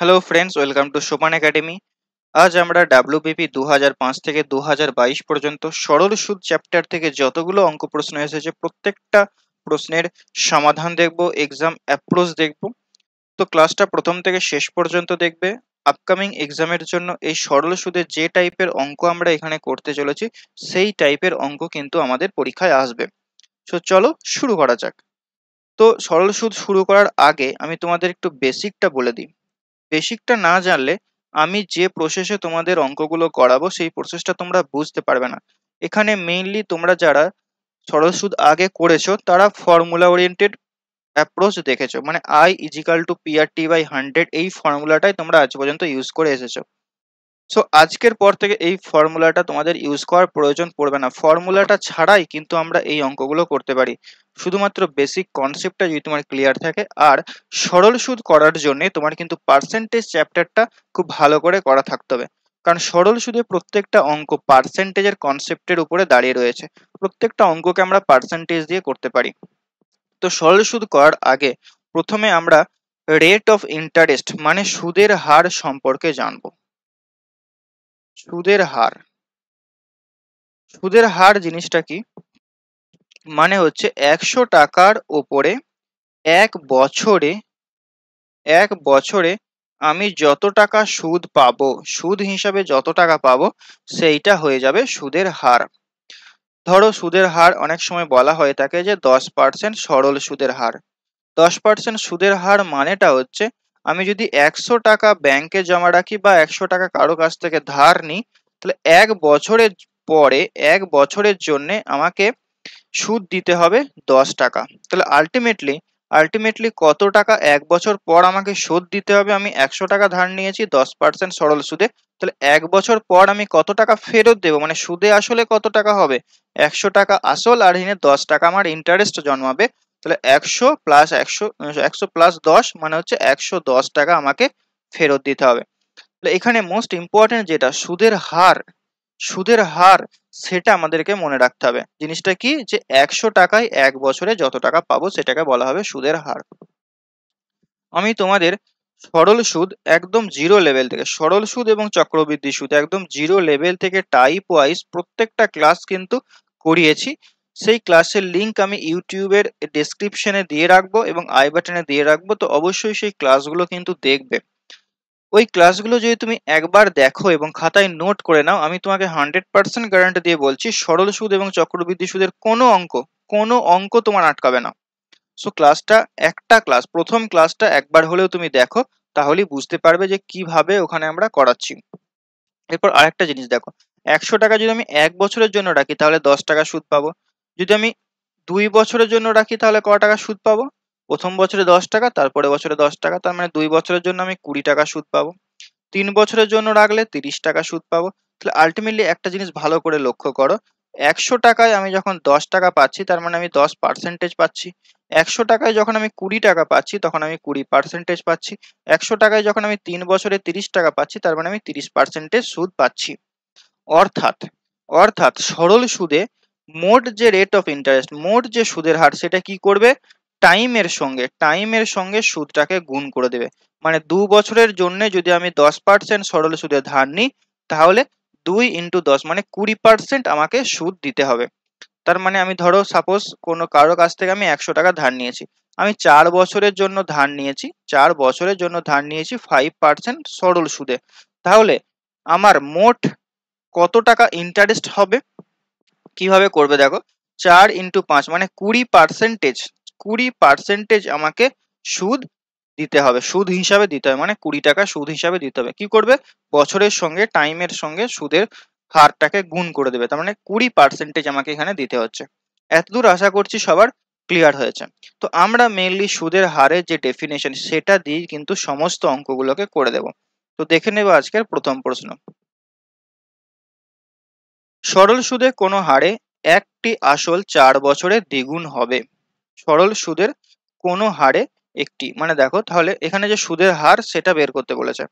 Hello friends welcome to Suman academy আজ আমরা WBP দু হাজার পাঁচ থেকে দু হাজার বাইশ পর্যন্ত সরল সুদ চ্যাপ্টার থেকে যতগুলো অঙ্ক প্রশ্ন এসেছে প্রত্যেকটা প্রশ্নের সমাধান দেখব এক্সাম অ্যাপ্রোচ দেখব তো ক্লাসটা প্রথম থেকে শেষ পর্যন্ত দেখবে আপকামিং এক্সামের জন্য এই সরল সুদে যে টাইপের অঙ্ক আমরা এখানে করতে চলেছি সেই টাইপের অঙ্ক কিন্তু আমাদের পরীক্ষায় আসবে সো চলো শুরু করা যাক তো সরল সুদ শুরু করার আগে আমি তোমাদের একটু বেসিকটা বলে দিই বেসিকটা না জানলে আমি যে প্রসেসে তোমাদের অঙ্কগুলো করাবো সেই প্রসেসটা তোমরা বুঝতে পারবে না এখানে মেইনলি তোমরা যারা সরল আগে করেছো তারা ফর্মুলা ওরিয়েন্টেড অ্যাপ্রোচ দেখেছো মানে I equal to P R T by hundred এই ফর্মুলাটাই তোমরা আজ পর্যন্ত ইউজ করে এসেছো সো আজকের পর থেকে এই ফর্মুলাটা তোমাদের ইউজ করার প্রয়োজন পড়বে না ফর্মুলাটা ছাড়াই কিন্তু আমরা এই অঙ্কগুলো করতে পারি শুধুমাত্র বেসিক কনসেপ্টটা যদি তোমার ক্লিয়ার থাকে আর সরল সুদ করার জন্য তোমার কিন্তু পার্সেন্টেজ চ্যাপ্টারটা খুব ভালো করে করা থাকতে হবে কারণ সরল সুদে প্রত্যেকটা অঙ্ক পার্সেন্টেজের কনসেপ্টের উপরে দাঁড়িয়ে রয়েছে প্রত্যেকটা অঙ্ককে আমরা পার্সেন্টেজ দিয়ে করতে পারি তো সরল সুদ করার আগে প্রথমে আমরা রেট অফ ইন্টারেস্ট মানে সুদের হার সম্পর্কে জানবো সুদের হার সুদের হার জিনিসটা কি মানে হচ্ছে একশো টাকার ওপরে এক বছরে এক বছরে আমি যত টাকা সুদ পাবো সুদ হিসাবে যত টাকা পাবো সেইটা হয়ে যাবে সুদের হার ধরো সুদের হার অনেক সময় বলা হয়ে থাকে যে দশ পার্সেন্ট সরল সুদের হার দশ পার্সেন্ট সুদের হার মানেটা হচ্ছে আমি যদি একশো টাকা ব্যাংকে জমা রাখি বা একশো টাকা কারো কাছ থেকে ধার নিই তাহলে এক বছরের পরে এক বছরের জন্যে আমাকে সুদ দিতে হবে দশ টাকা তাহলে আলটিমেটলি আলটিমেটলি কত টাকা এক বছর পর আমাকে সুদ দিতে হবে আমি একশো টাকা ধার নিয়েছি দশ পার্সেন্ট সরল সুদে তাহলে এক বছর পর আমি কত টাকা ফেরত দেবো মানে সুদে আসলে কত টাকা হবে একশো টাকা আসল আর এনে দশ টাকা আমার ইন্টারেস্ট জন্মাবে তাহলে একশো প্লাস একশো একশো প্লাস দশ মানে হচ্ছে একশো দশ টাকা আমাকে ফেরত দিতে হবে তাহলে এখানে মোস্ট ইম্পর্টেন্ট যেটা সুদের হার সুদের হার সেটা আমাদেরকে মনে রাখতে হবে জিনিসটা কি যে একশো টাকায় এক বছরে যত টাকা পাবো সেটাকে বলা হবে সুদের হার আমি তোমাদের সরল সুদ একদম জিরো লেভেল থেকে সরল সুদ এবং চক্রবৃদ্ধি সুদ একদম জিরো লেভেল থেকে টাইপ ওয়াইজ প্রত্যেকটা ক্লাস কিন্তু করিয়েছি সেই ক্লাসের লিঙ্ক আমি ইউটিউবের ডেসক্রিপশনে দিয়ে রাখবো এবং আই বাটনে দিয়ে রাখবো তো অবশ্যই সেই ক্লাসগুলো কিন্তু দেখবে ওই ক্লাসগুলো যদি তুমি একবার দেখো এবং খাতায় নোট করে নাও আমি তোমাকে হান্ড্রেড পার্সেন্ট গ্যারান্টি দিয়ে বলছি সরল সুদ এবং চক্রবৃদ্ধি সুদের কোনো অঙ্ক কোনো অঙ্ক তোমার আটকাবে না সো ক্লাসটা একটা ক্লাস প্রথম ক্লাসটা একবার হলেও তুমি দেখো তাহলেই বুঝতে পারবে যে কিভাবে ওখানে আমরা করাচ্ছি এরপর আরেকটা জিনিস দেখো একশো টাকা যদি আমি এক বছরের জন্য রাখি তাহলে দশ টাকা সুদ পাবো যদি আমি দুই বছরের জন্য রাখি তাহলে ক টাকা সুদ পাবো প্রথম বছরে দশ টাকা তারপরে বছরে দশ টাকা তার মানে দুই বছরের জন্য আমি কুড়ি টাকা সুদ পাবো তিন বছরের জন্য রাখলে তিরিশ টাকা সুদ পাবো তাহলে আলটিমেটলি একটা জিনিস ভালো করে লক্ষ্য করো একশো টাকায় আমি যখন দশ টাকা পাচ্ছি তার মানে আমি দশ পার্সেন্টেজ পাচ্ছি একশো টাকায় যখন আমি কুড়ি টাকা পাচ্ছি তখন আমি কুড়ি পার্সেন্টেজ পাচ্ছি একশো টাকায় যখন আমি তিন বছরে তিরিশ টাকা পাচ্ছি তার মানে আমি তিরিশ পার্সেন্টেজ সুদ পাচ্ছি অর্থাৎ অর্থাৎ সরল সুদে মোট যে রেট অফ ইন্টারেস্ট মোট যে সুদের হার সেটা কি করবে টাইমের সঙ্গে টাইমের সঙ্গে সুদটাকে গুণ করে দেবে মানে দু বছরের জন্য যদি আমি দশ পার্সেন্ট সরল সুদের ধার নিই তাহলে দুই ইন্টু দশ মানে কুড়ি পার্সেন্ট আমাকে সুদ দিতে হবে তার মানে আমি ধরো সাপোজ কোনো কারো কাছ থেকে আমি একশো টাকা ধার নিয়েছি আমি চার বছরের জন্য ধার নিয়েছি চার বছরের জন্য ধার নিয়েছি ফাইভ পার্সেন্ট সরল সুদে তাহলে আমার মোট কত টাকা ইন্টারেস্ট হবে কিভাবে করবে দেখো চার ইন্টু পাঁচ মানে কুড়ি পার্সেন্টেজ কুড়ি পার্সেন্টেজ আমাকে সুদ দিতে হবে সুদ হিসাবে দিতে হবে মানে কুড়ি টাকা সুদ হিসাবে দিতে হবে কি করবে বছরের সঙ্গে টাইমের সঙ্গে সুদের হারটাকে গুণ করে দেবে তার মানে কুড়ি পার্সেন্টেজ আমাকে এখানে দিতে হচ্ছে এতদূর আশা করছি সবার ক্লিয়ার হয়েছে তো আমরা মেনলি সুদের হারের যে ডেফিনেশন সেটা দিয়ে কিন্তু সমস্ত অঙ্কগুলোকে করে দেব তো দেখে নেব আজকের প্রথম প্রশ্ন সরল সুদে কোনো হারে একটি আসল চার বছরে দ্বিগুণ হবে সরল সুদের কোনো হারে একটি মানে দেখো তাহলে এখানে যে সুদের হার সেটা বের করতে বলেছে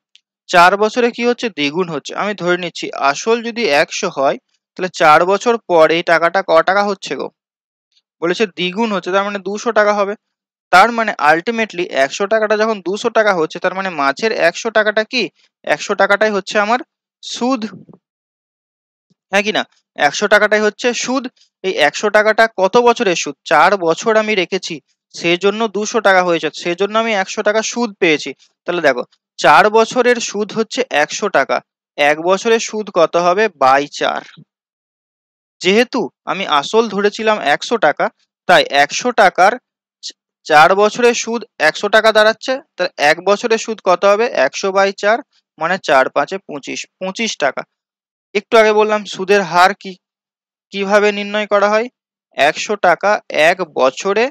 চার বছরে কি হচ্ছে দ্বিগুণ হচ্ছে আমি ধরে নিচ্ছি আসল যদি একশো হয় তাহলে চার বছর পর এই টাকাটা ক টাকা হচ্ছে গো বলেছে দ্বিগুণ হচ্ছে তার মানে দুশো টাকা হবে তার মানে আলটিমেটলি একশো টাকাটা যখন দুশো টাকা হচ্ছে তার মানে মাঝের একশো টাকাটা কি একশো টাকাটাই হচ্ছে আমার সুদ হ্যাঁ কি না একশো টাকাটাই হচ্ছে সুদ এই একশো টাকাটা কত বছরের সুদ চার বছর আমি রেখেছি সেজন্য দুশো টাকা হয়েছে সেজন্য আমি একশো টাকা সুদ পেয়েছি তাহলে দেখো চার বছরের সুদ হচ্ছে একশো টাকা এক বছরের সুদ কত হবে বাই চার যেহেতু আমি আসল ধরেছিলাম একশো টাকা তাই একশো টাকার চার বছরের সুদ একশো টাকা দাঁড়াচ্ছে তাহলে এক বছরের সুদ কত হবে একশো বাই চার মানে চার পাঁচে পঁচিশ পঁচিশ টাকা একটু আগে বললাম সুদের হার কি কিভাবে নির্ণয় করা হয় একশো টাকা এক বছরে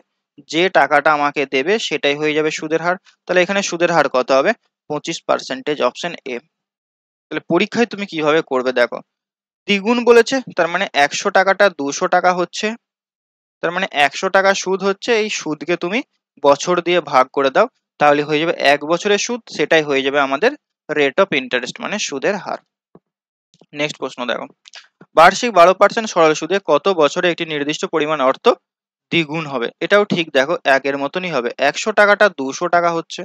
যে টাকাটা আমাকে দেবে সেটাই হয়ে যাবে সুদের হার তাহলে এখানে সুদের হার কত হবে পঁচিশ পার্সেন্টেজ অপশন এ তাহলে পরীক্ষায় তুমি কিভাবে করবে দেখো দ্বিগুণ বলেছে তার মানে একশো টাকাটা দুশো টাকা হচ্ছে তার মানে একশো টাকা সুদ হচ্ছে এই সুদকে তুমি বছর দিয়ে ভাগ করে দাও তাহলে হয়ে যাবে এক বছরের সুদ সেটাই হয়ে যাবে আমাদের রেট অফ ইন্টারেস্ট মানে সুদের হার নেক্সট প্রশ্ন দেখো বার্ষিক বারো পার্সেন্ট সরল সুদে কত বছরে একটি নির্দিষ্ট পরিমাণ অর্থ দ্বিগুণ হবে এটাও ঠিক দেখো একের মতনই হবে একশো টাকাটা দুশো টাকা হচ্ছে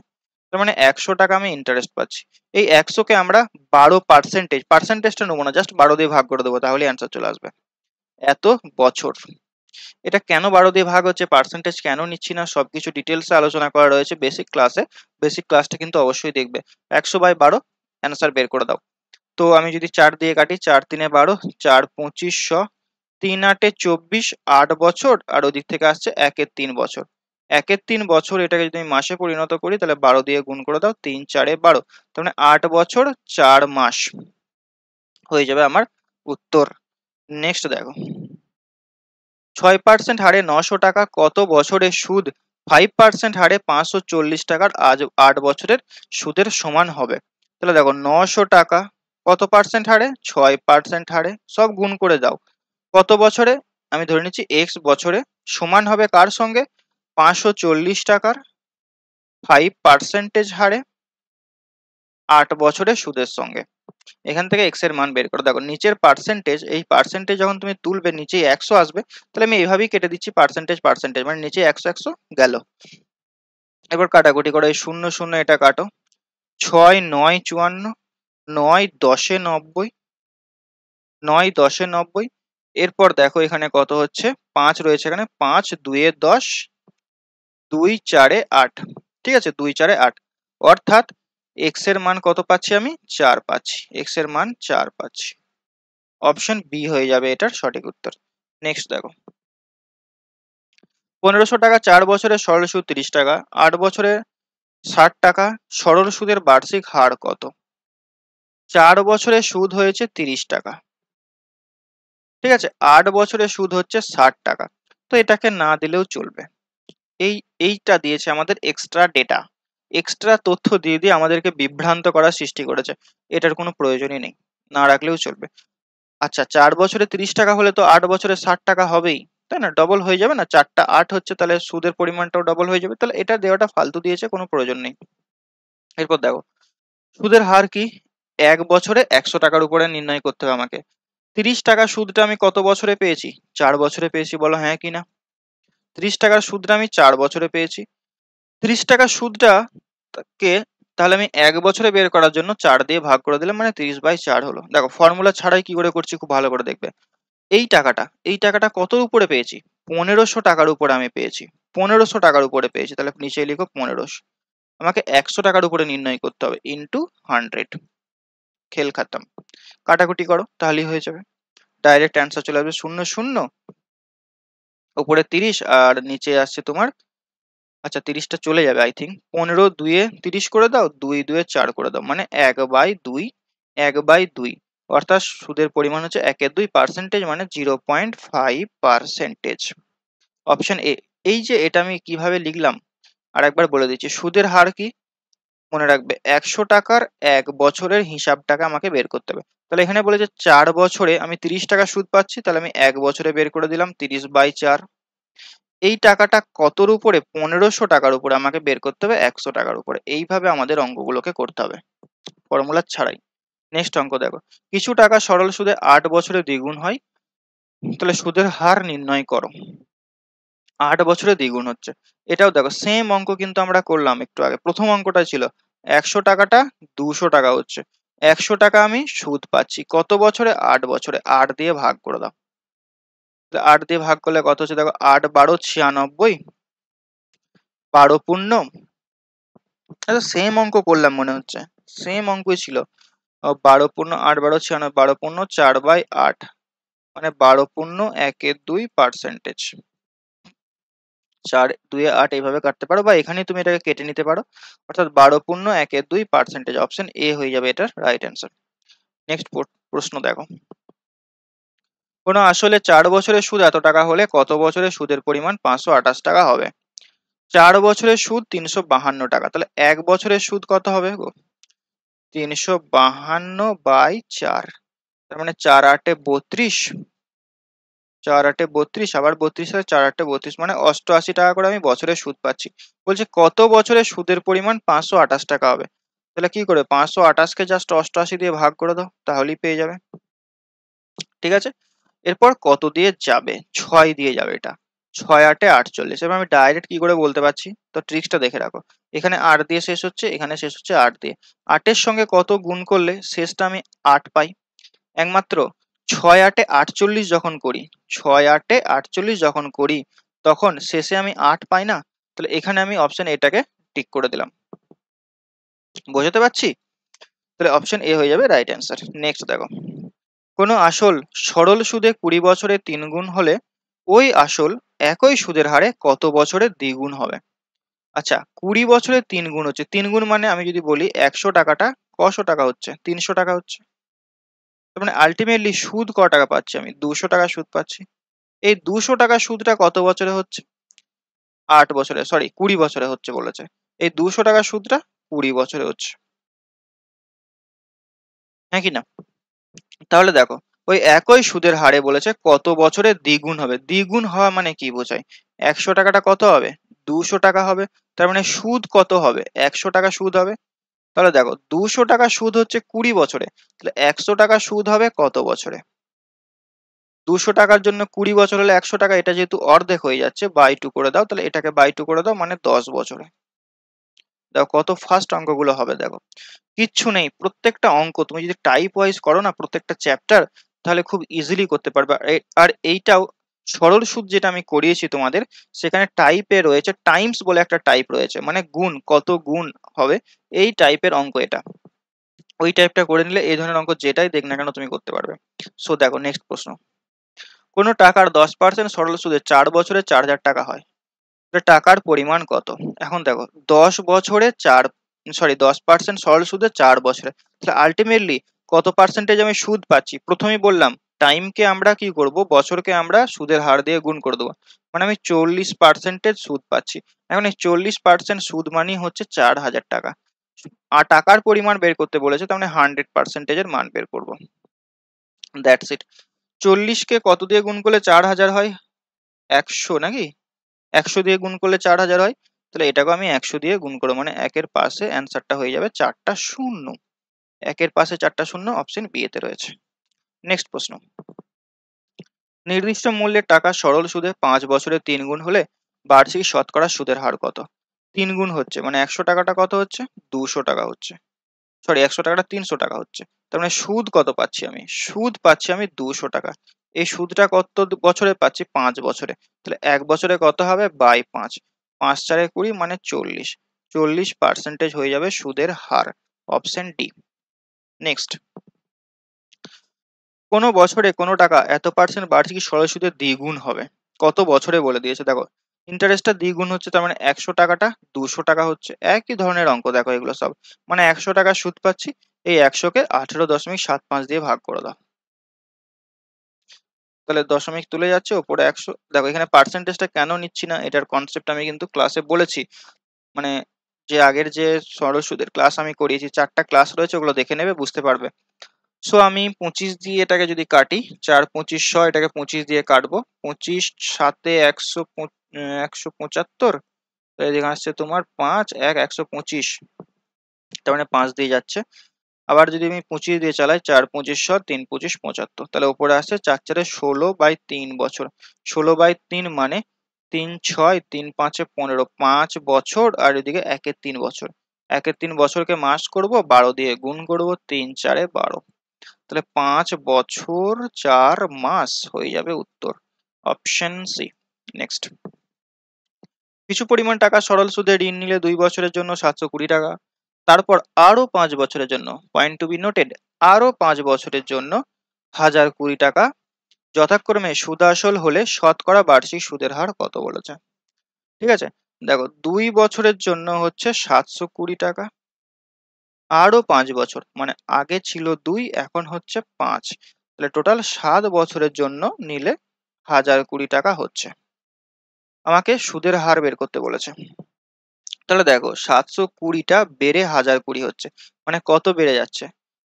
তার মানে একশো টাকা আমি ইন্টারেস্ট পাচ্ছি এই একশোকে আমরা বারো পার্সেন্টেজ পার্সেন্টেজটা নেবো না জাস্ট বারো দিয়ে ভাগ করে দেবো তাহলে অ্যান্সার চলে আসবে এত বছর এটা কেন বারো দিয়ে ভাগ হচ্ছে পার্সেন্টেজ কেন নিচ্ছি না সবকিছু ডিটেলসে আলোচনা করা রয়েছে বেসিক ক্লাসে বেসিক ক্লাসটা কিন্তু অবশ্যই দেখবে একশো বাই বারো অ্যান্সার বের করে দাও তো আমি যদি চার দিয়ে কাটি চার তিনে বারো চার পঁচিশশো তিন আটে চব্বিশ আট বছর আর ওদিক থেকে আসছে একের তিন বছর একের তিন বছর এটাকে যদি আমি মাসে পরিণত করি তাহলে বারো দিয়ে গুণ করে দাও তিন চারে বারো তাহলে মানে আট বছর চার মাস হয়ে যাবে আমার উত্তর নেক্সট দেখো ছয় পার্সেন্ট হারে নশো টাকা কত বছরের সুদ ফাইভ পার্সেন্ট হারে পাঁচশো চল্লিশ টাকার আজ আট বছরের সুদের সমান হবে তাহলে দেখো নশো টাকা কত পার্সেন্ট হারে ছয় পার্সেন্ট হারে সব গুণ করে দাও কত বছরে আমি ধরে নিচ্ছি এক্স বছরে সমান হবে কার সঙ্গে পাঁচশো চল্লিশ টাকার ফাইভ পার্সেন্টেজ হারে আট বছরে সুদের সঙ্গে এখান থেকে এক্স এর মান বের করে দেখো নিচের পার্সেন্টেজ এই পার্সেন্টেজ যখন তুমি তুলবে নিচে একশো আসবে তাহলে আমি এইভাবেই কেটে দিচ্ছি পার্সেন্টেজ পার্সেন্টেজ মানে নিচে একশো একশো গেল এবার কাটাকুটি করো এই শূন্য শূন্য এটা কাটো ছয় নয় চুয়ান্ন নয় দশে নব্বই নয় দশে নব্বই এরপর দেখো এখানে কত হচ্ছে পাঁচ রয়েছে এখানে পাঁচ দুয়ে দশ দুই চারে আট ঠিক আছে দুই চারে আট অর্থাৎ এক্স এর মান কত পাচ্ছি আমি চার পাচ্ছি এক্স এর মান চার পাচ্ছি অপশন বি হয়ে যাবে এটার সঠিক উত্তর নেক্সট দেখো পনেরোশো টাকা চার বছরের সরল সুদ তিরিশ টাকা আট বছরে ষাট টাকা সরল সুদের বার্ষিক হার কত চার বছরে সুদ হয়েছে তিরিশ টাকা ঠিক আছে আট বছরে সুদ হচ্ছে ষাট টাকা তো এটাকে না দিলেও চলবে এই এইটা দিয়েছে আমাদের এক্সট্রা ডেটা এক্সট্রা তথ্য দিয়ে দিয়ে আমাদেরকে বিভ্রান্ত করার সৃষ্টি করেছে এটার কোনো প্রয়োজনই নেই না রাখলেও চলবে আচ্ছা চার বছরে তিরিশ টাকা হলে তো আট বছরে ষাট টাকা হবেই তাই না ডবল হয়ে যাবে না চারটা আট হচ্ছে তাহলে সুদের পরিমাণটাও ডবল হয়ে যাবে তাহলে এটা দেওয়াটা ফালতু দিয়েছে কোনো প্রয়োজন নেই এরপর দেখো সুদের হার কি এক বছরে একশো টাকার উপরে নির্ণয় করতে হবে আমাকে তিরিশ টাকা সুদটা আমি কত বছরে পেয়েছি চার বছরে পেয়েছি বলো হ্যাঁ কি না তিরিশ টাকার সুদটা আমি চার বছরে পেয়েছি তিরিশ টাকার সুদটা কে তাহলে আমি এক বছরে বের করার জন্য চার দিয়ে ভাগ করে দিলাম মানে তিরিশ বাই চার হলো দেখো ফর্মুলা ছাড়াই কি করে করছি খুব ভালো করে দেখবে এই টাকাটা এই টাকাটা কত উপরে পেয়েছি পনেরোশো টাকার উপরে আমি পেয়েছি পনেরোশো টাকার উপরে পেয়েছি তাহলে নিচে লিখো পনেরোশো আমাকে একশো টাকার উপরে নির্ণয় করতে হবে ইন্টু হান্ড্রেড খেল খাতাম কাটাকুটি করো তাহলেই হয়ে যাবে ডাইরেক্ট অ্যান্সার চলে আসবে শূন্য শূন্য উপরে তিরিশ আর নিচে আসছে তোমার আচ্ছা তিরিশটা চলে যাবে আই থিঙ্ক পনেরো দুয়ে তিরিশ করে দাও দুই দুয়ে চার করে দাও মানে এক বাই দুই এক বাই দুই অর্থাৎ সুদের পরিমাণ হচ্ছে একে দুই পার্সেন্টেজ মানে zero point five percentage option A এই যে এটা আমি কিভাবে লিখলাম আর একবার বলে দিচ্ছি সুদের হার কি মনে রাখবে একশো টাকার এক বছরের হিসাব টাকা আমাকে বের করতে হবে তাহলে এখানে বলে যে চার বছরে আমি তিরিশ টাকা সুদ পাচ্ছি তাহলে আমি এক বছরে বের করে দিলাম তিরিশ বাই চার এই টাকাটা কতর উপরে পনেরোশো টাকার উপরে আমাকে বের করতে হবে একশো টাকার উপরে এইভাবে আমাদের অঙ্কগুলোকে করতে হবে ফর্মুলা ছাড়াই নেক্সট অঙ্ক দেখো কিছু টাকা সরল সুদে আট বছরে দ্বিগুণ হয় তাহলে সুদের হার নির্ণয় করো আট বছরে দ্বিগুণ হচ্ছে এটাও দেখো সেম অঙ্ক কিন্তু আমরা করলাম একটু আগে প্রথম অঙ্কটা ছিল একশো টাকাটা দুশো টাকা হচ্ছে একশো টাকা আমি সুদ পাচ্ছি কত বছরে আট বছরে আট দিয়ে ভাগ করে দাও আট দিয়ে ভাগ করলে কত হচ্ছে দেখো আট বারো ছিয়ানব্বই বারো পূর্ণ সেম অঙ্ক করলাম মনে হচ্ছে সেম অঙ্কই ছিল বারো পূর্ণ আট বারো ছিয়ানব্বই বারো পূর্ণ চার বাই আট মানে বারো পূর্ণ একের দুই পার্সেন্টেজ চার দুই আট এইভাবে কাটতে পারো বা এখানে তুমি এটাকে কেটে নিতে পারো অর্থাৎ বারো পূর্ণ একে দুই পার্সেন্টেজ অপশন এ হয়ে যাবে এটার রাইট অ্যান্সার নেক্সট প্রশ্ন দেখো কোনো আসলে চার বছরের সুদ এত টাকা হলে কত বছরে সুদের পরিমাণ পাঁচশো আঠাশ টাকা হবে চার বছরের সুদ তিনশো বাহান্ন টাকা তাহলে এক বছরের সুদ কত হবে গো তিনশো বাহান্ন বাই চার তার মানে চার আটে বত্রিশ চার আটে বত্রিশ আবার বত্রিশ সাথে চার আটে বত্রিশ মানে অষ্টআশি টাকা করে আমি বছরে সুদ পাচ্ছি বলছে কত বছরে সুদের পরিমাণ পাঁচশো আঠাশ টাকা হবে তাহলে কি করে পাঁচশো আঠাশকে জাস্ট অষ্টআশি দিয়ে ভাগ করে দাও তাহলেই পেয়ে যাবে ঠিক আছে এরপর কত দিয়ে যাবে ছয় দিয়ে যাবে এটা ছয় আটে আটচল্লিশ এবার আমি ডাইরেক্ট কি করে বলতে পারছি তো ট্রিক্সটা দেখে রাখো এখানে আট দিয়ে শেষ হচ্ছে এখানে শেষ হচ্ছে আট দিয়ে আটের সঙ্গে কত গুণ করলে শেষটা আমি আট পাই একমাত্র ছয় আটে আটচল্লিশ যখন করি ছয় আটে আটচল্লিশ যখন করি তখন শেষে আমি আট পাই না তাহলে এখানে আমি অপশন এটাকে টিক করে দিলাম বোঝাতে পারছি তাহলে অপশন এ হয়ে যাবে রাইট অ্যান্সার নেক্সট দেখো কোনো আসল সরল সুদে কুড়ি বছরে তিন গুণ হলে ওই আসল একই সুদের হারে কত বছরে দ্বিগুণ হবে আচ্ছা কুড়ি বছরে তিন গুণ হচ্ছে তিন গুণ মানে আমি যদি বলি একশো টাকাটা কশো টাকা হচ্ছে তিনশো টাকা হচ্ছে তার মানে আলটিমেটলি সুদ ক টাকা পাচ্ছি আমি দুশো টাকা সুদ পাচ্ছি এই দুশো টাকা সুদটা কত বছরে হচ্ছে আট বছরে সরি কুড়ি বছরে হচ্ছে বলেছে এই দুশো টাকা সুদটা কুড়ি বছরে হচ্ছে হ্যাঁ কি না তাহলে দেখো ওই একই সুদের হারে বলেছে কত বছরে দ্বিগুণ হবে দ্বিগুণ হওয়া মানে কি বোঝায় একশো টাকাটা কত হবে দুশো টাকা হবে তার মানে সুদ কত হবে একশো টাকা সুদ হবে তাহলে দেখো দুশো টাকা সুদ হচ্ছে কুড়ি বছরে তাহলে একশো টাকা সুদ হবে কত বছরে দুশো টাকার জন্য কুড়ি বছর হলে একশো টাকা এটা যেহেতু অর্ধেক হয়ে যাচ্ছে বাই টু করে দাও তাহলে এটাকে বাই টু করে দাও মানে দশ বছরে দেখো কত ফার্স্ট অঙ্কগুলো হবে দেখো কিচ্ছু নেই প্রত্যেকটা অঙ্ক তুমি যদি টাইপ ওয়াইজ করো না প্রত্যেকটা চ্যাপ্টার তাহলে খুব ইজিলি করতে পারবে আর এইটাও সরল সুদ যেটা আমি করিয়েছি তোমাদের সেখানে টাইপে রয়েছে টাইমস বলে একটা টাইপ রয়েছে মানে গুণ কত গুণ হবে এই টাইপের অঙ্ক এটা ওই টাইপটা করে নিলে এই ধরনের অঙ্ক যেটাই দেখ না কেন তুমি করতে পারবে সো দেখো নেক্সট প্রশ্ন কোনো টাকার দশ পার্সেন্ট সরল সুদে চার বছরে চার হাজার টাকা হয় টাকার পরিমাণ কত এখন দেখো দশ বছরে চার সরি দশ পার্সেন্ট সরল সুদে চার বছরে তাহলে আলটিমেটলি কত পার্সেন্টেজ আমি সুদ পাচ্ছি প্রথমেই বললাম টাইমকে আমরা কি করব বছরকে আমরা সুদের হার দিয়ে গুণ করে দেবো মানে আমি চল্লিশ পার্সেন্টের সুদ পাচ্ছি এখন এই চল্লিশ পার্সেন্ট সুদ মানি হচ্ছে চার হাজার টাকা আর টাকার পরিমাণ বের করতে বলেছে তার মানে হান্ড্রেড পার্সেন্টেজের মান বের করব দ্যাটস ইট চল্লিশকে কত দিয়ে গুণ করলে চার হাজার হয় একশো নাকি একশো দিয়ে গুণ করলে চার হাজার হয় তাহলে এটাকে আমি একশো দিয়ে গুণ করবো মানে একের পাশে অ্যান্সারটা হয়ে যাবে চারটা শূন্য একের পাশে চারটা শূন্য অপশন বিয়েতে রয়েছে নেক্সট প্রশ্ন নির্দিষ্ট মূল্যের টাকা সরল সুদে পাঁচ বছরে তিন গুণ হলে বার্ষিক শতকরা সুদের হার কত তিন গুণ হচ্ছে মানে একশো টাকাটা কত হচ্ছে দুশো টাকা হচ্ছে সরি একশো টাকাটা তিনশো টাকা হচ্ছে তার মানে সুদ কত পাচ্ছি আমি সুদ পাচ্ছি আমি দুশো টাকা এই সুদটা কত বছরে পাচ্ছি পাঁচ বছরে তাহলে এক বছরে কত হবে বাই পাঁচ পাঁচ চারে কুড়ি মানে চল্লিশ চল্লিশ পার্সেন্টেজ হয়ে যাবে সুদের হার অপশন ডি নেক্সট কোনো বছরে কোনো টাকা এত পার্সেন্ট বার্ষিক সরল সুদের দ্বিগুণ হবে কত বছরে বলে দিয়েছে দেখো ইন্টারেস্টটা দ্বিগুণ হচ্ছে তার মানে একশো টাকাটা দুশো টাকা হচ্ছে একই ধরনের অঙ্ক দেখো এগুলো সব মানে একশো টাকা সুদ পাচ্ছি এই একশোকে আঠেরো দশমিক সাত পাঁচ দিয়ে ভাগ করে দাও তাহলে দশমিক তুলে যাচ্ছে ওপরে একশো দেখো এখানে পার্সেন্টেজটা কেন নিচ্ছি না এটার কনসেপ্ট আমি কিন্তু ক্লাসে বলেছি মানে যে আগের যে সরল সুদের ক্লাস আমি করিয়েছি চারটা ক্লাস রয়েছে ওগুলো দেখে নেবে বুঝতে পারবে সো আমি পঁচিশ দিয়ে এটাকে যদি কাটি চার পঁচিশ শ এটাকে পঁচিশ দিয়ে কাটবো পঁচিশ সাতে একশো একশো পঁচাত্তর এদিকে আসছে তোমার পাঁচ এক একশো পঁচিশ তার মানে পাঁচ দিয়ে যাচ্ছে আবার যদি আমি পঁচিশ দিয়ে চালাই চার পঁচিশ শ তিন পঁচিশ পঁচাত্তর তাহলে ওপরে আসছে চার চারে ষোলো বাই তিন বছর ষোলো বাই তিন মানে তিন ছয় তিন পাঁচে পনেরো পাঁচ বছর আর এদিকে একের তিন বছর একের তিন বছরকে মাস করব বারো দিয়ে গুণ করব তিন চারে বারো তাহলে পাঁচ বছর চার মাস হয়ে যাবে উত্তর অপশন সি নেক্সট কিছু পরিমাণ টাকা সরল সুদে ঋণ নিলে দুই বছরের জন্য সাতশো কুড়ি টাকা তারপর আরও পাঁচ বছরের জন্য পয়েন্ট টু বি নোটেড আরও পাঁচ বছরের জন্য হাজার কুড়ি টাকা যথাক্রমে সুদ আসল হলে শতকরা বার্ষিক সুদের হার কত বলেছে ঠিক আছে দেখো দুই বছরের জন্য হচ্ছে সাতশো কুড়ি টাকা আরও পাঁচ বছর মানে আগে ছিল দুই এখন হচ্ছে পাঁচ তাহলে টোটাল সাত বছরের জন্য নিলে হাজার কুড়ি টাকা হচ্ছে আমাকে সুদের হার বের করতে বলেছে তাহলে দেখো সাতশো কুড়িটা বেড়ে হাজার কুড়ি হচ্ছে মানে কত বেড়ে যাচ্ছে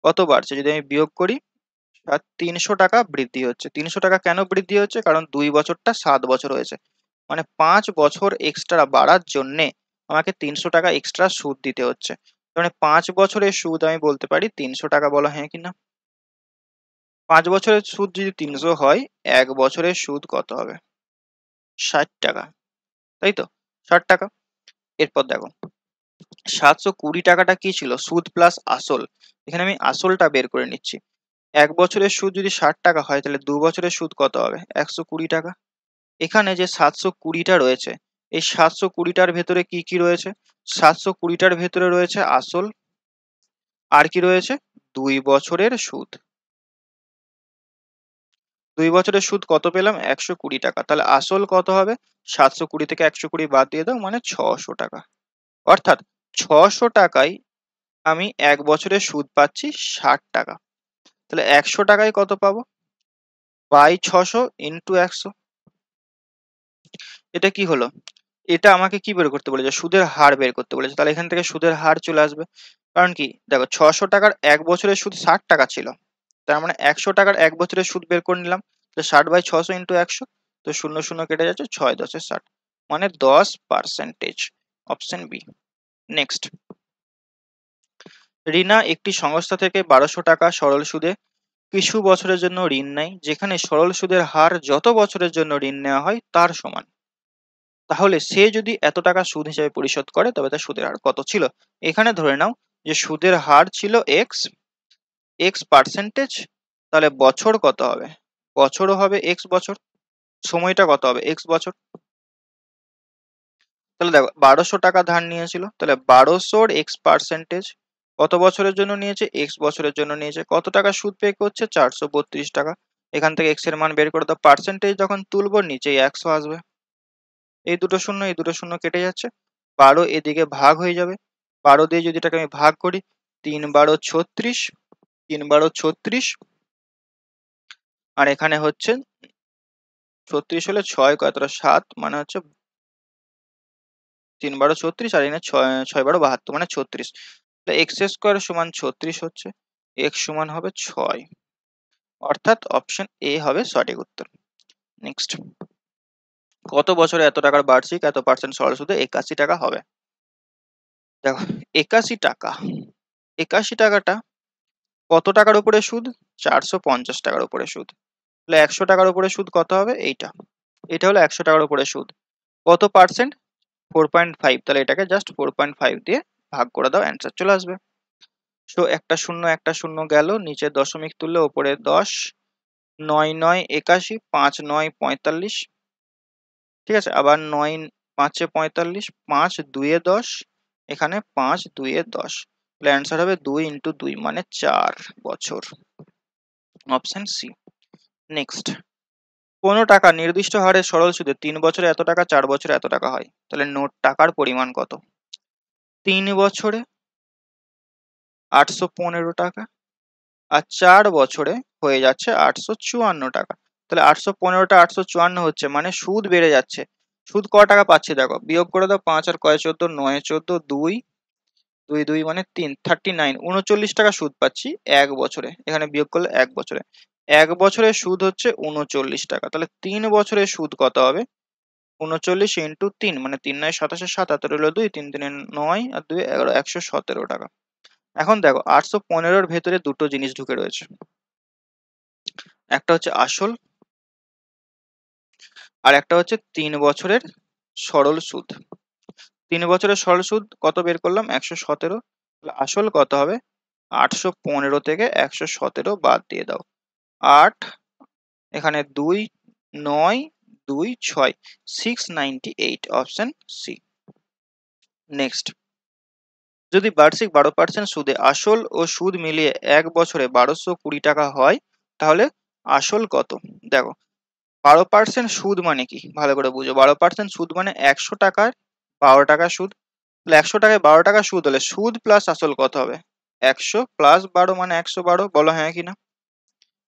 কত বাড়ছে যদি আমি বিয়োগ করি আর তিনশো টাকা বৃদ্ধি হচ্ছে তিনশো টাকা কেন বৃদ্ধি হচ্ছে কারণ দুই বছরটা সাত বছর হয়েছে মানে পাঁচ বছর এক্সট্রা বাড়ার জন্যে আমাকে তিনশো টাকা এক্সট্রা সুদ দিতে হচ্ছে মানে পাঁচ বছরের সুদ আমি বলতে পারি তিনশো টাকা বলা হয় কিনা পাঁচ বছরের সুদ যদি তিনশো হয় এক বছরের সুদ কত হবে ষাট টাকা তাই তো ষাট টাকা এরপর দেখো সাতশো কুড়ি টাকাটা কি ছিল সুদ প্লাস আসল এখানে আমি আসলটা বের করে নিচ্ছি এক বছরের সুদ যদি ষাট টাকা হয় তাহলে দু বছরের সুদ কত হবে একশো কুড়ি টাকা এখানে যে সাতশো কুড়িটা রয়েছে এই সাতশো কুড়িটার ভেতরে কি কি রয়েছে সাতশো কুড়িটার ভেতরে রয়েছে আসল আর কি রয়েছে দুই বছরের সুদ দুই বছরের সুদ কত পেলাম একশো কুড়ি টাকা তাহলে আসল কত হবে সাতশো কুড়ি থেকে একশো কুড়ি বাদ দিয়ে দাও মানে ছশো টাকা অর্থাৎ ছশো টাকায় আমি এক বছরের সুদ পাচ্ছি ষাট টাকা তাহলে একশো টাকায় কত পাবো বাই ছশো ইন্টু একশো এটা কি হলো এটা আমাকে কি বের করতে বলেছে সুদের হার বের করতে বলেছে তাহলে এখান থেকে সুদের হার চলে আসবে কারণ কি দেখো ছশো টাকার এক বছরের সুদ ষাট টাকা ছিল তার মানে একশো টাকার এক বছরের সুদ বের করে নিলাম তো ষাট বাই ছশো ইন্টু একশো তো শূন্য শূন্য কেটে যাচ্ছে ছয় দশে ষাট মানে দশ percentage option B next Rina একটি সংস্থা থেকে বারোশো টাকা সরল সুদে কিছু বছরের জন্য ঋণ নেয় যেখানে সরল সুদের হার যত বছরের জন্য ঋণ নেওয়া হয় তার সমান তাহলে সে যদি এত টাকা সুদ হিসাবে পরিশোধ করে তবে তার সুদের হার কত ছিল এখানে ধরে নাও যে সুদের হার ছিল এক্স এক্স পার্সেন্টেজ তাহলে বছর কত হবে বছরও হবে এক্স বছর সময়টা কত হবে এক্স বছর তাহলে দেখো বারোশো টাকা ধার নিয়েছিল তাহলে বারোশোর এক্স পার্সেন্টেজ কত বছরের জন্য নিয়েছে এক্স বছরের জন্য নিয়েছে কত টাকা সুদ পে করছে চারশো টাকা এখান থেকে এক্স এর মান বের করে দাও পার্সেন্টেজ যখন তুলবো নিচেই একশো আসবে এই দুটো শূন্য এই দুটো শূন্য কেটে যাচ্ছে বারো এদিকে ভাগ হয়ে যাবে বারো দিয়ে যদি এটাকে আমি ভাগ করি তিন বারো ছত্রিশ তিন বারো ছত্রিশ আর এখানে হচ্ছে ছত্রিশ হলে ছয় কতটা সাত মানে হচ্ছে তিন বারো ছত্রিশ আর এখানে ছয় ছয় বারো বাহাত্তর মানে ছত্রিশ এক্স স্কোয়ার সমান ছত্রিশ হচ্ছে এক্স সমান হবে ছয় অর্থাৎ অপশন এ হবে সঠিক উত্তর নেক্সট কত বছরে এত টাকার বার্ষিক এত পার্সেন্ট সরল সুদে একাশি টাকা হবে দেখো একাশি টাকা একাশি টাকাটা কত টাকার উপরে সুদ চারশো পঞ্চাশ টাকার উপরে সুদ তাহলে একশো টাকার উপরে সুদ কত হবে এইটা এটা হলো একশো টাকার উপরে সুদ কত পার্সেন্ট ফোর পয়েন্ট ফাইভ তাহলে এটাকে জাস্ট ফোর পয়েন্ট ফাইভ দিয়ে ভাগ করে দাও অ্যান্সার চলে আসবে সো একটা শূন্য একটা শূন্য গেল নিচে দশমিক তুললে ওপরে দশ নয় নয় একাশি পাঁচ নয় পঁয়তাল্লিশ ঠিক আছে আবার নয় পাঁচে পঁয়তাল্লিশ পাঁচ দুয়ে দশ এখানে পাঁচ দুয়ে দশ তাহলে অ্যান্সার হবে দুই ইন্টু দুই মানে চার বছর অপশন সি নেক্সট কোনো টাকা নির্দিষ্ট হারে সরল সুদে তিন বছরে এত টাকা চার বছরে এত টাকা হয় তাহলে নোট টাকার পরিমাণ কত তিন বছরে আটশো পনেরো টাকা আর চার বছরে হয়ে যাচ্ছে আটশো চুয়ান্ন টাকা তাহলে আটশো পনেরোটা আটশো চুয়ান্ন হচ্ছে মানে সুদ বেড়ে যাচ্ছে সুদ ক টাকা পাচ্ছি দেখো বিয়োগ করে দাও পাঁচ আর কয় চোদ্দ নয় চোদ্দ দুই দুই দুই মানে তিন থার্টি নাইন উনচল্লিশ টাকা সুদ পাচ্ছি এক বছরে এখানে বিয়োগ করলে এক বছরে এক বছরের সুদ হচ্ছে উনচল্লিশ টাকা তাহলে তিন বছরের সুদ কত হবে উনচল্লিশ ইন্টু তিন মানে তিন নয় সাতাশে সাতাত্তর হলো দুই তিন তিনের নয় আর দুই এগারো একশো সতেরো টাকা এখন দেখো আটশো পনেরোর ভেতরে দুটো জিনিস ঢুকে রয়েছে একটা হচ্ছে আসল আর একটা হচ্ছে তিন বছরের সরল সুদ তিন বছরের সরল সুদ কত বের করলাম একশো সতেরো আসল কত হবে আটশো পনেরো থেকে একশো সতেরো বাদ দিয়ে দাও আট এখানে দুই নয় দুই ছয় six ninety eight option C next যদি বার্ষিক বারো পার্সেন্ট সুদে আসল ও সুদ মিলিয়ে এক বছরে বারোশো কুড়ি টাকা হয় তাহলে আসল কত দেখো বারো পার্সেন্ট সুদ মানে কি ভালো করে বুঝো বারো পার্সেন্ট সুদ মানে একশো টাকার বারো টাকা সুদ তাহলে একশো টাকায় বারো টাকা সুদ হলে সুদ প্লাস আসল কত হবে একশো প্লাস বারো মানে একশো বারো বলো হ্যাঁ কিনা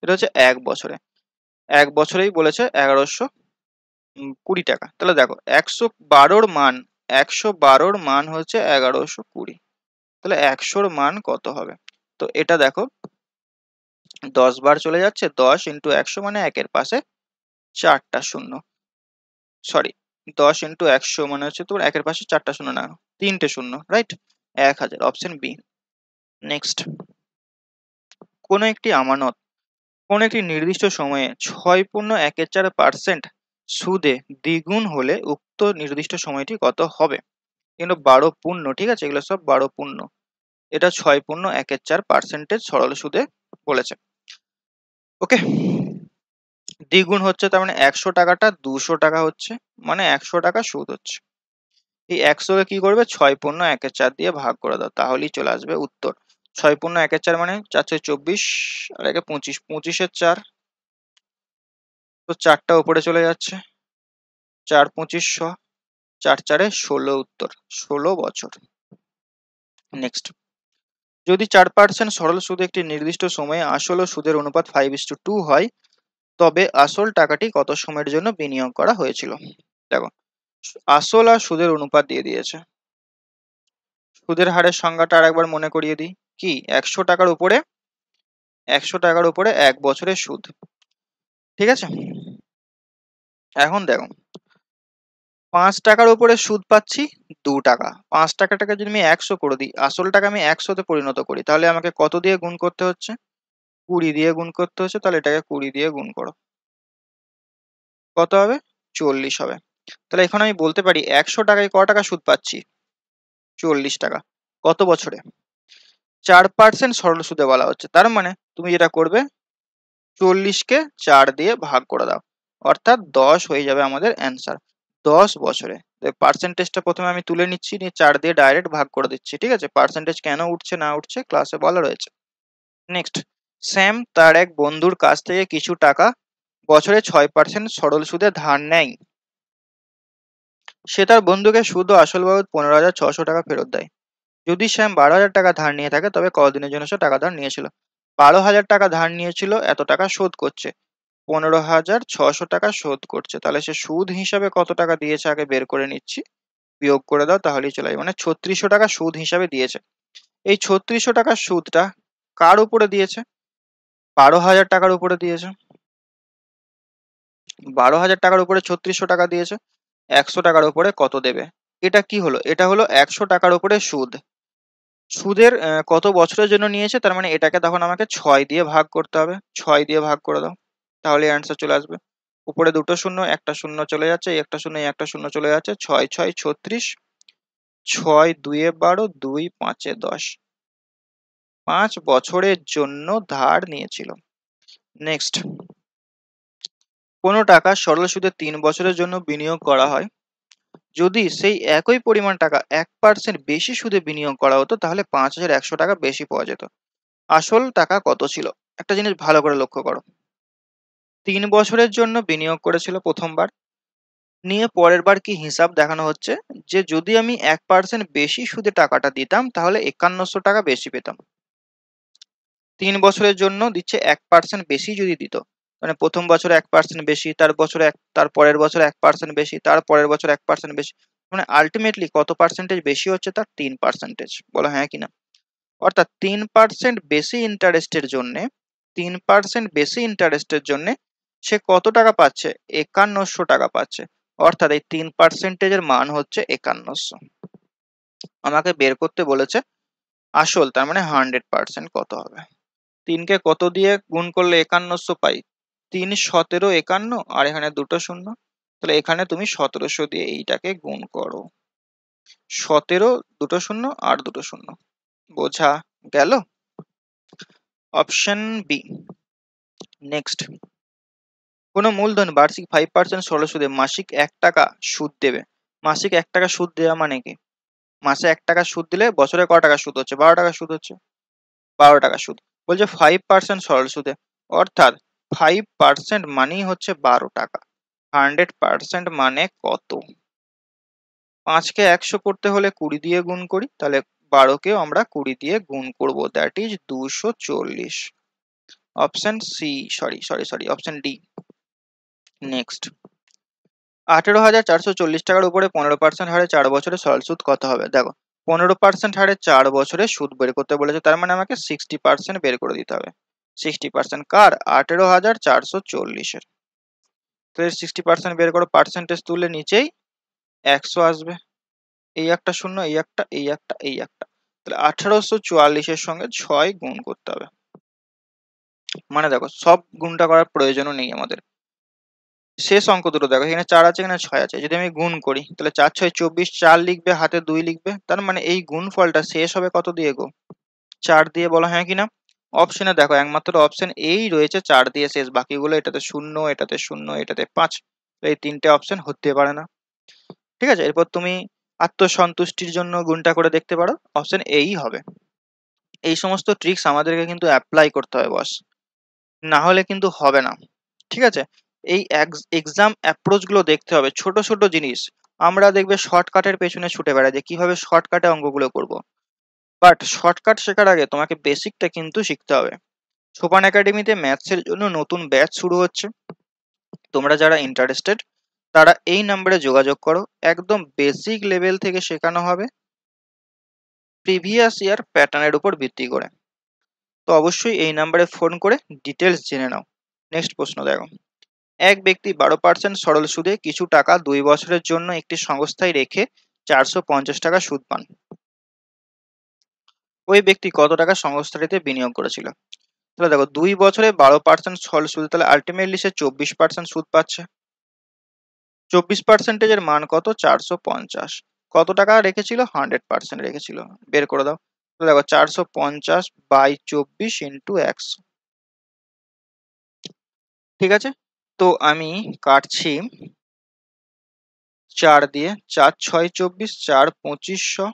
এটা হচ্ছে এক বছরে এক বছরেই বলেছে এগারোশো কুড়ি টাকা তাহলে দেখো একশো বারোর মান একশো বারোর মান হচ্ছে এগারোশো কুড়ি তাহলে একশোর মান কত হবে তো এটা দেখো দশ বার চলে যাচ্ছে দশ ইন্টু একশো মানে একের পাশে চারটা শূন্য সরি দশ ইন্টু একশো মানে হচ্ছে তোমার একের পাশে চারটা শূন্য না তিনটে শূন্য রাইট এক হাজার অপশন বি নেক্সট কোনো একটি আমানত কোন একটি নির্দিষ্ট সময়ে ছয় পূর্ণ একের চার পার্সেন্ট সুদে দ্বিগুণ হলে উক্ত নির্দিষ্ট সময়টি কত হবে কিন্তু বারো পূর্ণ ঠিক আছে এগুলো সব বারো পূর্ণ এটা ছয় পূর্ণ একের চার পার্সেন্টেজ সরল সুদে বলেছে ওকে দ্বিগুণ হচ্ছে তার মানে একশো টাকাটা দুশো টাকা হচ্ছে মানে একশো টাকা সুদ হচ্ছে এই একশোকে কি করবে ছয় পণ্য একের চার দিয়ে ভাগ করে দাও তাহলেই চলে আসবে উত্তর ছয় পণ্য একের চার মানে চার ছয় চব্বিশ আর একে পঁচিশ পঁচিশের চার তো চারটা উপরে চলে যাচ্ছে চার পঁচিশশো চার চারে ষোলো উত্তর ষোলো বছর নেক্সট যদি চার পার্সেন্ট সরল সুদ একটি নির্দিষ্ট সময়ে আসল ও সুদের অনুপাত ফাইভ ইস টু টু হয় তবে আসল টাকাটি কত সময়ের জন্য বিনিয়োগ করা হয়েছিল দেখো আসল আর সুদের অনুপাত দিয়ে দিয়েছে সুদের হারের সংজ্ঞাটা আর একবার মনে করিয়ে দিই কি একশো টাকার উপরে একশো টাকার উপরে এক বছরের সুদ ঠিক আছে এখন দেখো পাঁচ টাকার উপরে সুদ পাচ্ছি দু টাকা পাঁচ টাকাটাকে যদি আমি একশো করে দিই আসল টাকা আমি একশোতে পরিণত করি তাহলে আমাকে কত দিয়ে গুণ করতে হচ্ছে কুড়ি দিয়ে গুণ করতে হচ্ছে তাহলে এটাকে কুড়ি দিয়ে গুণ করো কত হবে চল্লিশ হবে তাহলে এখন আমি বলতে পারি একশো টাকায় ক টাকা সুদ পাচ্ছি চল্লিশ টাকা কত বছরে চার পার্সেন্ট সরল সুদে বলা হচ্ছে তার মানে তুমি যেটা করবে চল্লিশকে চার দিয়ে ভাগ করে দাও অর্থাৎ দশ হয়ে যাবে আমাদের অ্যান্সার দশ বছরে পার্সেন্টেজটা প্রথমে আমি তুলে নিচ্ছি নিয়ে চার দিয়ে ডাইরেক্ট ভাগ করে দিচ্ছি ঠিক আছে পার্সেন্টেজ কেন উঠছে না উঠছে ক্লাসে বলা রয়েছে নেক্সট স্যাম তার এক বন্ধুর কাছ থেকে কিছু টাকা বছরে ছয় পার্সেন্ট সরল সুদে ধার নেয় সে তার বন্ধুকে সুদ ও আসল বাবদ পনেরো হাজার ছশো টাকা ফেরত দেয় যদি স্যাম বারো হাজার টাকা ধার নিয়ে থাকে তবে কদিনের জন্য সে টাকা ধার নিয়েছিল বারো হাজার টাকা ধার নিয়েছিল এত টাকা শোধ করছে পনেরো হাজার ছশো টাকা শোধ করছে তাহলে সে সুদ হিসাবে কত টাকা দিয়েছে আগে বের করে নিচ্ছি বিয়োগ করে দাও তাহলেই চলে যাবে মানে ছত্রিশশো টাকা সুদ হিসাবে দিয়েছে এই ছত্রিশশো টাকা সুদটা কার উপরে দিয়েছে বারো হাজার টাকার উপরে দিয়েছে বারো হাজার টাকার উপরে ছত্রিশশো টাকা দিয়েছে একশো টাকার উপরে কত দেবে এটা কি হলো এটা হলো একশো টাকার উপরে সুদ সুদের কত বছরের জন্য নিয়েছে তার মানে এটাকে তখন আমাকে ছয় দিয়ে ভাগ করতে হবে ছয় দিয়ে ভাগ করে দাও তাহলে অ্যান্সার চলে আসবে উপরে দুটো শূন্য একটা শূন্য চলে যাচ্ছে একটা শূন্য একটা শূন্য চলে যাচ্ছে ছয় ছয় ছত্রিশ ছয় দুয়ে বারো দুই পাঁচে দশ পাঁচ বছরের জন্য ধার নিয়েছিল নেক্সট কোনো টাকা সরল সুদে তিন বছরের জন্য বিনিয়োগ করা হয় যদি সেই একই পরিমাণ টাকা এক পার্সেন্ট বেশি সুদে বিনিয়োগ করা হতো তাহলে পাঁচ হাজার একশো টাকা বেশি পাওয়া যেত আসল টাকা কত ছিল একটা জিনিস ভালো করে লক্ষ্য করো তিন বছরের জন্য বিনিয়োগ করেছিল প্রথমবার নিয়ে পরের বার কি হিসাব দেখানো হচ্ছে যে যদি আমি এক পার্সেন্ট বেশি সুদে টাকাটা দিতাম তাহলে একান্নশো টাকা বেশি পেতাম তিন বছরের জন্য দিচ্ছে এক পার্সেন্ট বেশি যদি দিত মানে প্রথম বছর এক পার্সেন্ট বেশি তার বছরে এক তার পরের বছর এক পার্সেন্ট বেশি তার পরের বছর এক পার্সেন্ট বেশি মানে আলটিমেটলি কত পার্সেন্টেজ বেশি হচ্ছে তার তিন পার্সেন্টেজ বলো হ্যাঁ কিনা অর্থাৎ তিন পার্সেন্ট বেশি ইন্টারেস্টের জন্য তিন পার্সেন্ট বেশি ইন্টারেস্টের জন্য সে কত টাকা পাচ্ছে একান্নশো টাকা পাচ্ছে অর্থাৎ এই তিন পার্সেন্টেজের মান হচ্ছে একান্নশো আমাকে বের করতে বলেছে আসল তার মানে হান্ড্রেড পার্সেন্ট কত হবে তিনকে কত দিয়ে গুণ করলে একান্নশো পাই তিন সতেরো একান্ন আর এখানে দুটো শূন্য তাহলে এখানে তুমি সতেরোশো দিয়ে এইটাকে গুণ করো সতেরো দুটো শূন্য আর দুটো শূন্য বোঝা গেল অপশন বি নেক্সট কোনো মূলধন বার্ষিক ফাইভ পার্সেন্ট ষোলো সুদে মাসিক এক টাকা সুদ দেবে মাসিক এক টাকা সুদ দেওয়া মানে কি মাসে এক টাকা সুদ দিলে বছরে ক টাকা সুদ হচ্ছে বারো টাকা সুদ হচ্ছে বারো টাকা সুদ বলছে ফাইভ পার্সেন্ট সরল সুদে অর্থাৎ ফাইভ পার্সেন্ট মানেই হচ্ছে বারো টাকা হান্ড্রেড পার্সেন্ট মানে কত পাঁচকে একশো করতে হলে কুড়ি দিয়ে গুণ করি তাহলে বারোকে আমরা কুড়ি দিয়ে গুণ করব দ্যাট ইজ দুশো চল্লিশ option C sorry sorry sorry option D next আঠেরো হাজার চারশো চল্লিশ টাকার উপরে পনেরো পার্সেন্ট হারে চার বছরে সরল সুদ কত হবে দেখো পনেরো পার্সেন্ট হারে চার বছরে সুদ বের করতে বলেছে তার মানে আমাকে সিক্সটি পার্সেন্ট বের করে দিতে হবে সিক্সটি পার্সেন্ট কার আঠেরো হাজার চারশো চল্লিশের তো এর সিক্সটি পার্সেন্ট বের করো পার্সেন্টেজ তুলে নিচেই একশো আসবে এই একটা শূন্য এই একটা এই একটা এই একটা তাহলে আঠারোশো চুয়াল্লিশের সঙ্গে ছয় গুণ করতে হবে মানে দেখো সব গুণটা করার প্রয়োজনও নেই আমাদের শেষ অঙ্ক দুটো দেখো এখানে চার আছে এখানে ছয় আছে যদি আমি গুণ করি তাহলে চার ছয় চব্বিশ চার লিখবে হাতে দুই লিখবে তার মানে এই গুণ ফলটা শেষ হবে কত দিয়ে গো চার দিয়ে বলা হ্যাঁ কিনা অপশনে দেখো একমাত্র অপশন এই রয়েছে চার দিয়ে শেষ বাকিগুলো এটাতে শূন্য এটাতে শূন্য এটাতে পাঁচ এই তিনটে অপশন হতে পারে না ঠিক আছে এরপর তুমি আত্মসন্তুষ্টির জন্য গুণটা করে দেখতে পারো অপশন এই হবে এই সমস্ত ট্রিক্স আমাদেরকে কিন্তু অ্যাপ্লাই করতে হবে বস না হলে কিন্তু হবে না ঠিক আছে এই এক্সাম অ্যাপ্রোচগুলো দেখতে হবে ছোট ছোট জিনিস আমরা দেখবে শর্টকাটের পেছনে ছুটে বেড়াই যে কীভাবে শর্টকাটে অঙ্কগুলো করব। বাট শর্টকাট শেখার আগে তোমাকে বেসিকটা কিন্তু শিখতে হবে সোপান একাডেমিতে ম্যাথসের জন্য নতুন ব্যাচ শুরু হচ্ছে তোমরা যারা ইন্টারেস্টেড তারা এই নাম্বারে যোগাযোগ করো একদম বেসিক লেভেল থেকে শেখানো হবে প্রিভিয়াস ইয়ার প্যাটার্নের উপর ভিত্তি করে তো অবশ্যই এই নাম্বারে ফোন করে ডিটেলস জেনে নাও নেক্সট প্রশ্ন দেখো এক ব্যক্তি বারো পার্সেন্ট সরল সুদে কিছু টাকা দুই বছরের জন্য একটি সংস্থায় রেখে চারশো পঞ্চাশ টাকা সুদ পান ওই ব্যক্তি কত টাকা সংস্থাটিতে বিনিয়োগ করেছিল তাহলে দেখো দুই বছরে বারো পার্সেন্ট সরল সুদে তাহলে আলটিমেটলি সে চব্বিশ পার্সেন্ট সুদ পাচ্ছে চব্বিশ পার্সেন্টেজের মান কত চারশো পঞ্চাশ কত টাকা রেখেছিল হান্ড্রেড পার্সেন্ট রেখেছিল বের করে দাও তো দেখো চারশো পঞ্চাশ বাই চব্বিশ ইন্টু একশো ঠিক আছে তো আমি কাটছি চার দিয়ে চার ছয় চব্বিশ চার পঁচিশশো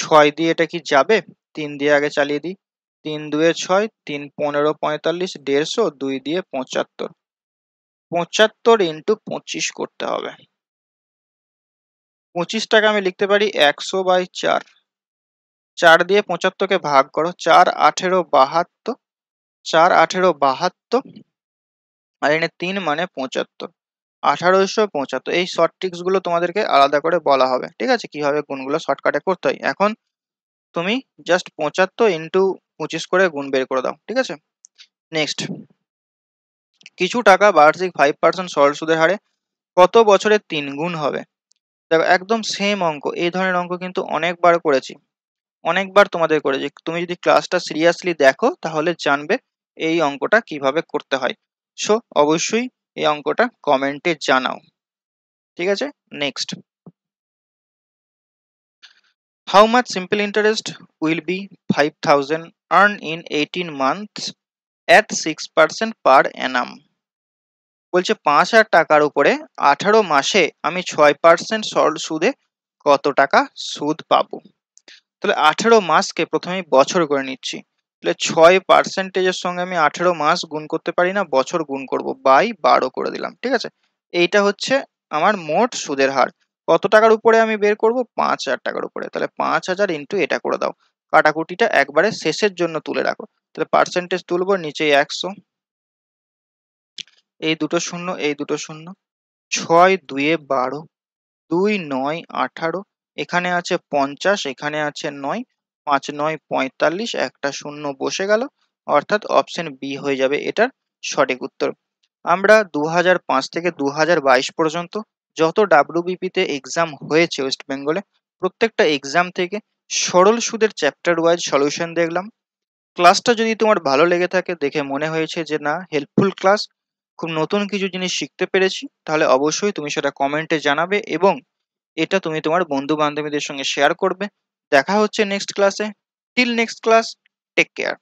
ছয় দিয়ে এটা কি যাবে তিন দিয়ে আগে চালিয়ে দিই তিন দুয়ে ছয় তিন পনেরো পঁয়তাল্লিশ দেড়শো দুই দিয়ে পঁচাত্তর পঁচাত্তর ইন্টু পঁচিশ করতে হবে পঁচিশ টাকা আমি লিখতে পারি একশো বাই চার চার দিয়ে পঁচাত্তরকে ভাগ করো চার আঠেরো বাহাত্তর চার আঠেরো বাহাত্তর আর এনে তিন মানে পঁচাত্তর আঠারোশো পঁচাত্তর এই শর্ট গুলো তোমাদেরকে আলাদা করে বলা হবে ঠিক আছে কিভাবে গুণগুলো শর্টকাটে করতে হয় এখন তুমি জাস্ট পঁচাত্তর ইন্টু পঁচিশ করে গুণ বের করে দাও ঠিক আছে নেক্সট কিছু টাকা বার্ষিক ফাইভ পার্সেন্ট সরল সুদের হারে কত বছরে তিন গুণ হবে দেখো একদম সেম অঙ্ক এই ধরনের অঙ্ক কিন্তু অনেকবার করেছি অনেকবার তোমাদের করেছি তুমি যদি ক্লাসটা সিরিয়াসলি দেখো তাহলে জানবে এই অঙ্কটা কিভাবে করতে হয় সো অবশ্যই এই অঙ্কটা কমেন্টে জানাও ঠিক আছে next how much simple interest will be five thousand earn in eighteen month at six percent per annum বলছে পাঁচ হাজার টাকার উপরে আঠারো মাসে আমি ছয় পার্সেন্ট সরল সুদে কত টাকা সুদ পাবো তাহলে আঠারো মাসকে প্রথমে বছর করে নিচ্ছি তাহলে ছয় পার্সেন্টেজের সঙ্গে আমি আঠেরো মাস গুণ করতে পারি না বছর গুণ করব বাই বারো করে দিলাম ঠিক আছে এইটা হচ্ছে আমার মোট সুদের হার কত টাকার উপরে আমি বের করব পাঁচ হাজার টাকার উপরে তাহলে পাঁচ হাজার ইন্টু এটা করে দাও কাটাকুটিটা একবারে শেষের জন্য তুলে রাখো তাহলে পার্সেন্টেজ তুলবো নিচে একশো এই দুটো শূন্য এই দুটো শূন্য ছয় দুয়ে বারো দুই নয় আঠারো এখানে আছে পঞ্চাশ এখানে আছে নয় পাঁচ নয় পঁয়তাল্লিশ একটা শূন্য বসে গেল অর্থাৎ অপশন বি হয়ে যাবে এটার সঠিক উত্তর আমরা দু থেকে দু পর্যন্ত যত ডাব্লিউবিপিতে এক্সাম হয়েছে ওয়েস্ট বেঙ্গলে প্রত্যেকটা এক্সাম থেকে সরল সুদের চ্যাপ্টার ওয়াইজ সলিউশন দেখলাম ক্লাসটা যদি তোমার ভালো লেগে থাকে দেখে মনে হয়েছে যে না হেল্পফুল ক্লাস খুব নতুন কিছু জিনিস শিখতে পেরেছি তাহলে অবশ্যই তুমি সেটা কমেন্টে জানাবে এবং এটা তুমি তোমার বন্ধু বান্ধবীদের সঙ্গে শেয়ার করবে দেখা হচ্ছে নেক্সট ক্লাসে till next class take care